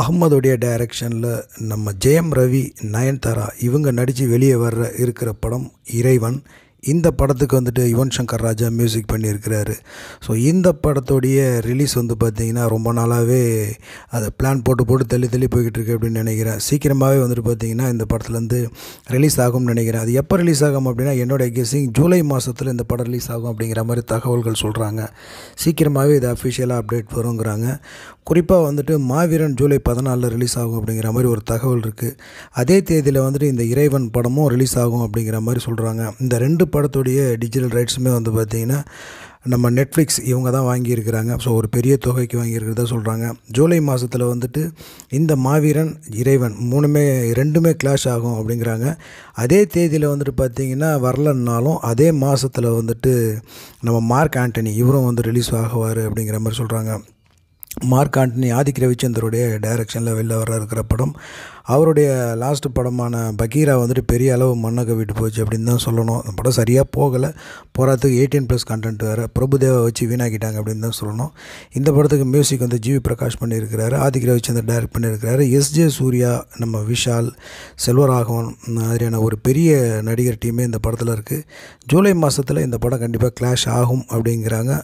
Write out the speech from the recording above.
அகமதுடைய டைரக்ஷனில் நம்ம ஜெயம் ரவி நயன்தாரா இவங்க நடித்து வெளியே வர்ற இருக்கிற படம் இறைவன் இந்த படத்துக்கு வந்துட்டு யுவன் சங்கர் ராஜா மியூசிக் பண்ணியிருக்கிறாரு ஸோ இந்த படத்தோடைய ரிலீஸ் வந்து பார்த்திங்கன்னா ரொம்ப நாளாகவே அதை பிளான் போட்டு போட்டு தள்ளி தள்ளி போய்கிட்டு இருக்கு அப்படின்னு நினைக்கிறேன் சீக்கிரமாகவே வந்துட்டு பார்த்திங்கன்னா இந்த படத்துலேருந்து ரிலீஸ் ஆகும்னு நினைக்கிறேன் அது எப்போ ரிலீஸ் ஆகும் அப்படின்னா என்னோடய கெஸிங் ஜூலை மாதத்தில் இந்த படம் ரிலீஸ் ஆகும் அப்படிங்கிற மாதிரி தகவல்கள் சொல்கிறாங்க சீக்கிரமாகவே இது அஃபிஷியலாக அப்டேட் வருங்கிறாங்க குறிப்பாக வந்துட்டு மாவீரன் ஜூலை பதினாலில் ரிலீஸ் ஆகும் அப்படிங்கிற மாதிரி ஒரு தகவல் இருக்குது அதே தேதியில் வந்துட்டு இந்த இறைவன் படமும் ரிலீஸ் ஆகும் அப்படிங்கிற மாதிரி சொல்கிறாங்க இந்த ரெண்டு படத்துடைய டிஜிட்டல் ரைட்ஸுமே வந்து பார்த்திங்கன்னா நம்ம நெட்ஃப்ளிக்ஸ் இவங்க தான் வாங்கியிருக்கிறாங்க ஸோ ஒரு பெரிய தொகைக்கு வாங்கியிருக்கிறதா சொல்கிறாங்க ஜூலை மாதத்தில் வந்துட்டு இந்த மாவீரன் இறைவன் மூணுமே ரெண்டுமே கிளாஷ் ஆகும் அப்படிங்கிறாங்க அதே தேதியில் வந்துட்டு பார்த்திங்கன்னா வரலன்னாலும் அதே மாதத்தில் வந்துட்டு நம்ம மார்க் ஆண்டனி இவரும் வந்து ரிலீஸ் ஆகுவார் அப்படிங்கிற மாதிரி சொல்கிறாங்க மார்க் ஆண்டனி ஆதிக் ரவிச்சந்தருடைய டைரக்ஷனில் வெளில வர இருக்கிற படம் அவருடைய லாஸ்ட் படமான பகீரா வந்துட்டு பெரிய அளவு மண்ணை கவிட்டு போச்சு அப்படின்னு தான் சொல்லணும் அந்த படம் சரியாக போகலை போகிறதுக்கு எயிட்டீன் ப்ளஸ் கண்டென்ட் வேறு பிரபுதேவை வச்சு வீணாக்கிட்டாங்க அப்படின்னு தான் சொல்லணும் இந்த படத்துக்கு மியூசிக் வந்து ஜிவி பிரகாஷ் பண்ணியிருக்கிறாரு ஆதிக் ரவிச்சந்தர் டைரக்ட் பண்ணியிருக்கிறாரு எஸ் ஜே சூர்யா நம்ம விஷால் செல்வராகவன் மாதிரியான ஒரு பெரிய நடிகர் டீமே இந்த படத்தில் இருக்குது ஜூலை மாதத்தில் இந்த படம் கண்டிப்பாக கிளாஷ் ஆகும் அப்படிங்கிறாங்க